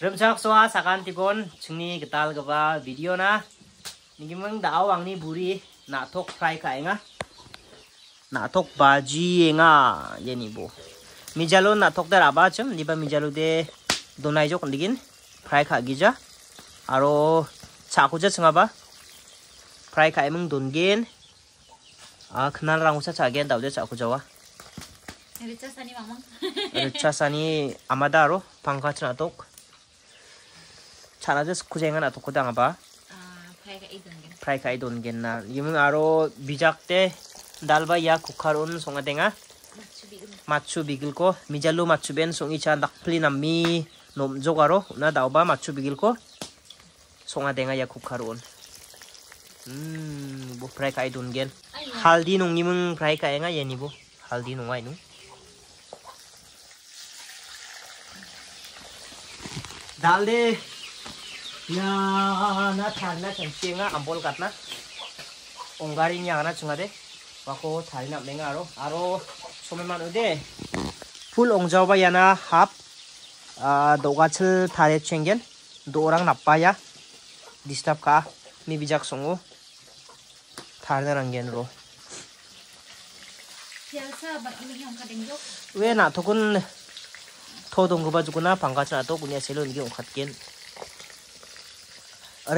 Remcak soa sakan tikon cengni getal keba video na. Niki meng dao wang ni buri na tok fry kai nga. Na tok baji nga ye ni bo. Mijalo na tok der aba cem mi mijalo de donai jok ndigin fry ka gija. Aro caku ja cenga ba. Fry kai meng dongen. Ah kenal rangusa gen dao de caku jawa. Rechasani mamang. sani amada aro pangkacna tok chana jas kujeng na toko kodang ba prai kai don gen na yimung aro bijak te Dalba ba ya kukharun songa denga machu bigil ko mijalu machu ben songi cha dakpli na mi nom jogaro na dauba ba machu bigil ko songa denga ya kukharun hmm bo prai kai don gen haldi nong yimung prai kai nga yeni bu. haldi nong ai nung 야나 달나 잠시가 안 보러 갔나? 옹가리냐 하나 중하대 와고 달나 맹아로 아로 소매만 우대 풀 옹자오바 야나 합 아, 노가칠 달에 챙겐 노랑 나빠야 디스탑 가 미비작 송우 달나 랑겐로 왜 나토군 토동그바주구나 방가치나 또 군야 세로 이게 옹갓겐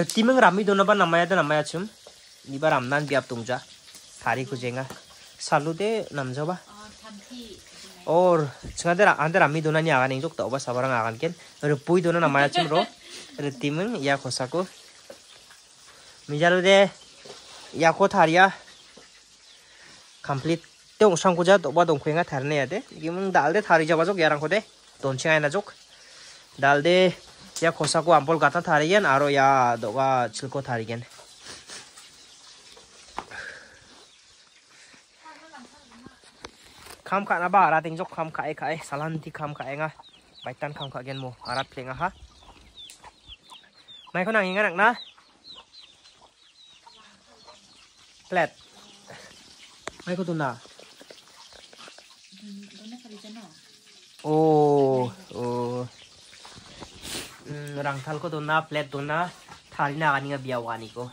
timeng rami dona ba namaya da namaya रामना ni ba ramnan biap tungja thari khujenga salu de namjo ba और छुआ दे आंदे रामी दोना नि आगाने जोक तो बस अबरंग आगान केन रे पुई नमाया चिम रो रे तिमन या खोसा को मिजालो दे या को थारिया कंप्लीट ते ओसंग कुजा तो, तो बा दोंखेंगा थारने यादे कि मंग दाल दे थारी जाबा जोक यारंग को दे दोनछे आइना जोक दाल दे ya kosa ko ampol kata tharigen aro ya doga chilko tharigen kam kha na ba ara ting jok kam kha e kha e salan ti kham kha e nga baitan kham gen mo ara plenga ha mai ko nang inga nak na plat mai ko tu na oh oh n rang t a l ko dona plate dona t a l i na ani n ga bia wani ko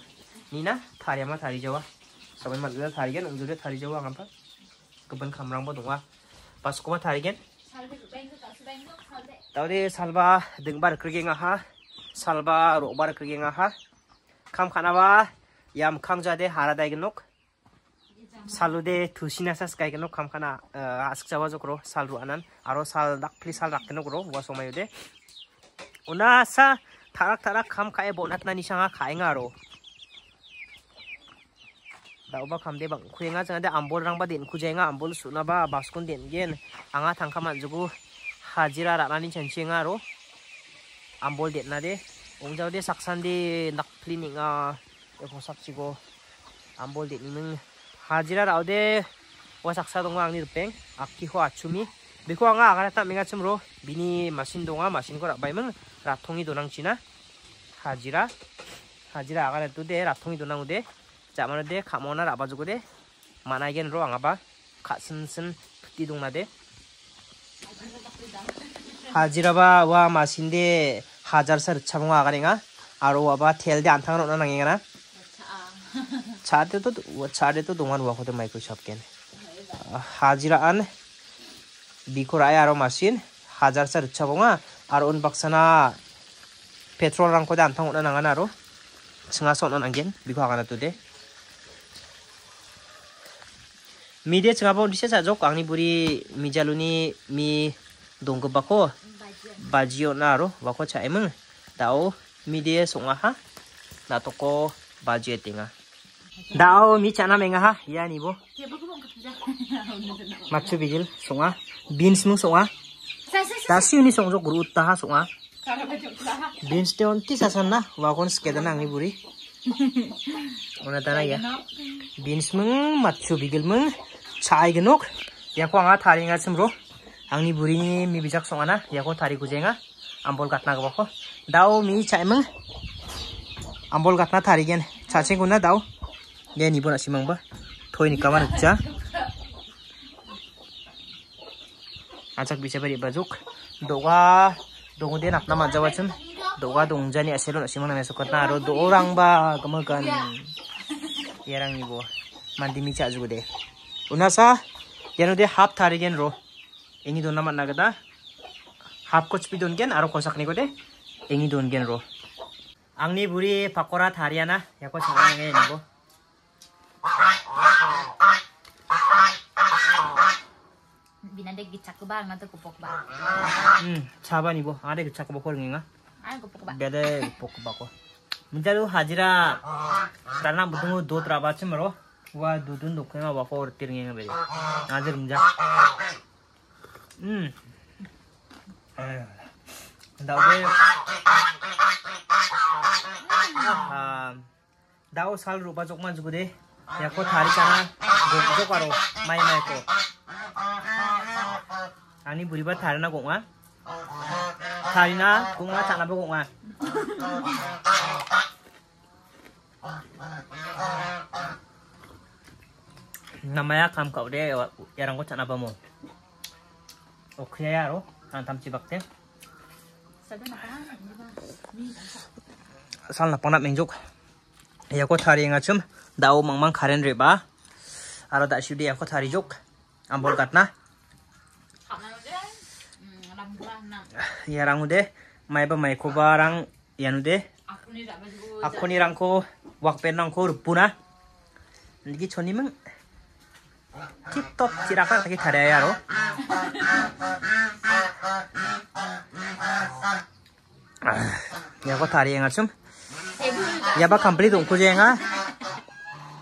ni na t a r i a ma t a r i jawa sabai ma la t a r i gen unjure thari jawa ngam pa k a b a n k a m r a n g ba dongwa pas ko ma t a r i gen tawde salba dengbar krige nga ha salba robar krige nga ha k a m k a n a ba yam khang jade hara dai gnok e kai kenok kam Salu sina sas kana a a w z o r 살루 a 두시나사스 가이게노 캄 a 나아스크자와조크 a 살루 아난 아로 살 o 플리살락 a somayo de Unasa kue kuje suna bonat nani sanga ngaro. bang ngaza ngade rang badin nga tarak tarak kam kae kae Da oba kam ambol ambol ba de b उना सा e n gen anga tangka man j u ि u hajira r a ो दाउबा खामदे बंग खुएंगा चंगा दे आ ं ब ो ong jau de न खुजेंगा आंबोल सुना बा बास्कुन देन गेन आंगा थंखा n ा न ज ु ग ु ह r a ि र ा र ा न ा saksa dong रो आंबोल देना दे 옹자우 데 삭산데 낙플리닝아 요거 삭치고 안볼 데니는 하지라 라우데 와 삭사동과 앙니 르뱅 아 i 호 아춤이 미코앙아 아가라 a 메가춤로 미니 마신 동아 b a 거 m 바 n g 라통이 도랑치나 하지라 하지라 아가네 두데 라통이 도랑우데 자마르데 가모나 라바주고데 마나이겐로 앙아바 가슴슴 푸띠동나데 하지라바 와 마신데 하자르사 르차봉 아가네가 아로 와바 텔데 안탕은 오나 낭행가나 차대도 차대도 동안 와고도 마이크 잡겐 하지라 안 비코라야로 마신 하자르사 르차봉아 arun un baksana petrol rang ko dan thong na nangana ro singa son on angin biko agana tude mide singa bon dise sajok angni buri mijaluni mi dongko bako bajio naro bako cha emang dao mide songa ha na toko bajio tinga dao mi chana menga ha ya ni bo ya, maksu bijil songa beans nu songa Tasi u n isong jok guru u t a ha s o n g a b e n s te onti sasan a wakon skeda na ang iburi. Una t a n a ya. b e n s m e n g matcho bigil m e n g chai gnok. e Yako anga t a r i nga s e m r o Ang i buri ni mi bijak s o n g a na yako t a r i kujenga. Ambol katna gawako. Dao mi chai m e n g Ambol katna t a r i gen. Chaching kuna dao. Yan ibon asimang ba. Toy ni kamar ja. আচক বিচারি বাজুক দোগা দোদিন আপনা মাঝাবছেন দোগা দোজানী আসে লোন আর দো রং বা গান এরং নিব মানিমি চাজুগো দে উনাসা দে হাফ থারিগেন রো এনি দোনা মানা হাফ কচপি দনগেন আর কসাকি গোদে এনি দনগেন রো আংনি বুড়ি পাকরা থারিয়ানা এখন সঙ্গে নিব nade gichak ba nga to kupok ba um chaba ni bo are gichak ba ko nginga kupok ba bede kupok ba ko 문자로 하지라 달라 무슨 도 드라바치 머로 와 두둔 녹음에 와서 어르티는 게 베리 아들 문자 음 다오베 아 다오 살 루바 쪽만 주고 돼 야코 다리 까나 뭐 부족하로 마이 마이 거 ani buriba na konga tharina konga chana bo konga namaya kam kau de yarang ko chana bamo okhya yaro antam chibakte sal na pangna mengjok ya ko thari nga chum dao mang kharen re ba aro da shudi ya ko thari jok ambol katna yarang ude mai ba mai ko barang yanude akuni rang ko wak pen nang ko rupuna niki chonim tip-top tirakan lagi karya yaro 야거 다리 행아 춤 야바 컴플리트 옹코지 행아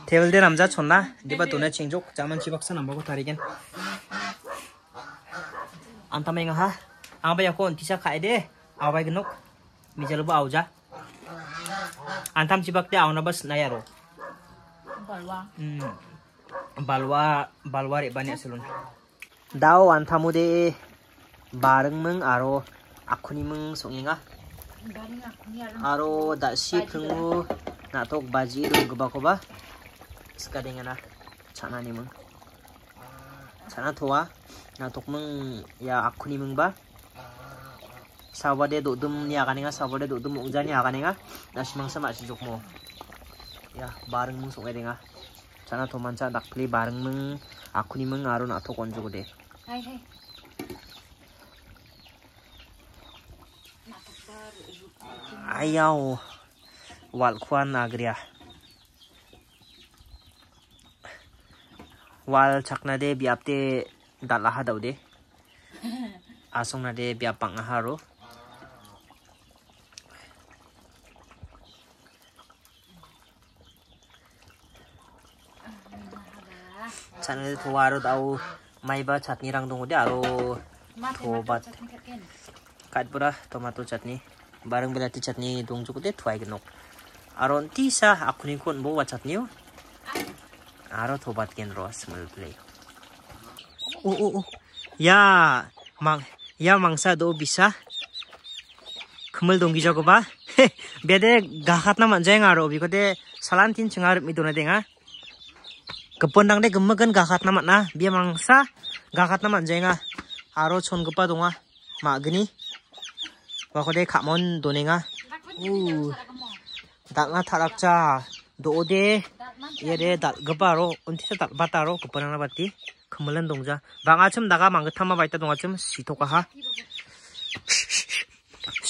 대월대 남자 쳤나 니바 돈에 칭족 자만 지박사 남바고 다리겐 안타맹아 하 Ang ya kon tisa khai de awai genok. bisa lupa auja antam cibak de awna bas nayaro balwa hmm balwa balwa re banyak selun dao antamu de bareng meng aro aku ni meng songinga aro dak si kengu nak tok baji dong gba ko ba sekadengana chana ni meng chana tua, nah tok meng ya aku ni meng ba sawade dum ni akaninga sawade dudum ungja ni akaninga nasimang sama si jukmo ya bareng mung sokai denga sana manca dak pli bareng mung aku ni mung atau konjo de hai hai ayau wal kwan agria ah. wal chakna de biapte dalaha daude asong na de biapang aharo sana itu waru tau mai ba chat ni rang dong udah aro tobat kait pura tomato chat ni bareng bela ti chat ni dong cukup deh tuai genok Aro nti sa aku ni kun bawa chat ni aro tobat gen ros mul play u u u ya mang ya mangsa do bisa kemel dong gijo ko ba Biar deh gak khat jeng aro bi kote salantin cengar mitu nate kapon dang de gumma gan gakat naman na bia biya mangsa gakat naman jay nga ah. aro chon gupa dunga ah. magni wako de kamon done ah. nga u đặt nga tharak cha do de ye de dal gupa ro unti sa dal bata ro kapon na bati kamalan dongja banga chum daga mang thama baita dunga chum sitoka ha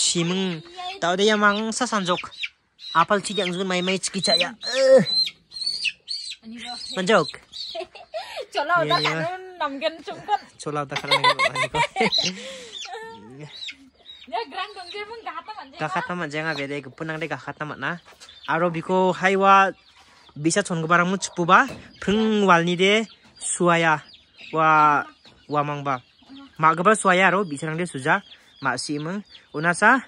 simung tau de mang sa sanjok apal chi đang zun mai mai chỉ chaya ya Manjok. Chola udah kan namgen cungkon. Chola udah kan namgen Ya grand kongje pun kakata manjeng. Kakata manjeng abe deh kepunang deh kakata mana. Aro biko haiwa bisa chongo barang much puba preng walni deh suaya wa wa mangba. Mak gebal suaya aro bisa nang deh suja mak si meng unasa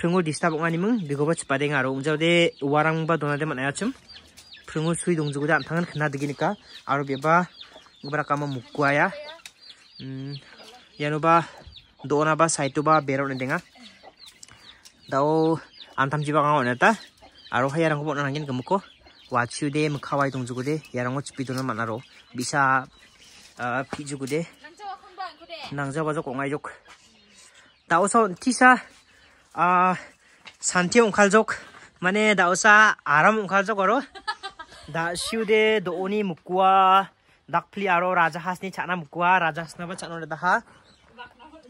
prengo disturb ngani meng biko ba cepadeng aro umjau deh warang ba donade mana ya cum. 크롱을 수이 동주고자 안탕은 큰나득이니까 아로비바 우바라까마 묵구아야 음 야노바 도나바 사이토바 베로는 댕아 다오 안탐지바가 오네다 아로 하야랑 거 보는 한긴 그먹고 와치우데 무카와이 동주고데 야랑 거 집비도는 만나로 미사 아 피주고데 낭자바족 공아족 다오서 티사 아 산티 옹칼족 মানে দাউচা আ ৰ া다 시우데 도오니 무쿠아 낙플리 아로 라자 하스니 차나 무쿠아 라자 하스나바 차노레 다하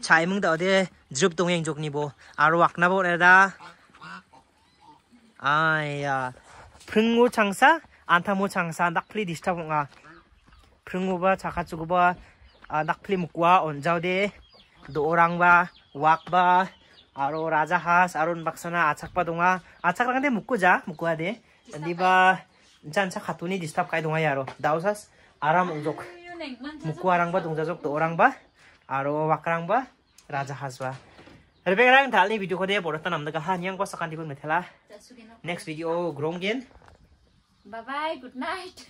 차이뭉 다 어데 즈룹 동행 족니보 아로 왁나보 레다 아야 프릉우 창사 안타모 창사 낙플리 디스타봉아 프릉우바 자카츠구바 아 낙플리 무쿠아 온자오데 도오랑바 왁바 아로 라자 하스 아론 박사나 아착바 동아 아착랑데 묶고자 묶고야 돼 안디바 jansa khatuni disturb kai dongai aro dausas aram ujok muku arang ba dongja jok to orang ba aro wakrang ba raja haswa rebe rang thali video ko de borota namda ka han yang ko sakandi next video grongen bye bye good night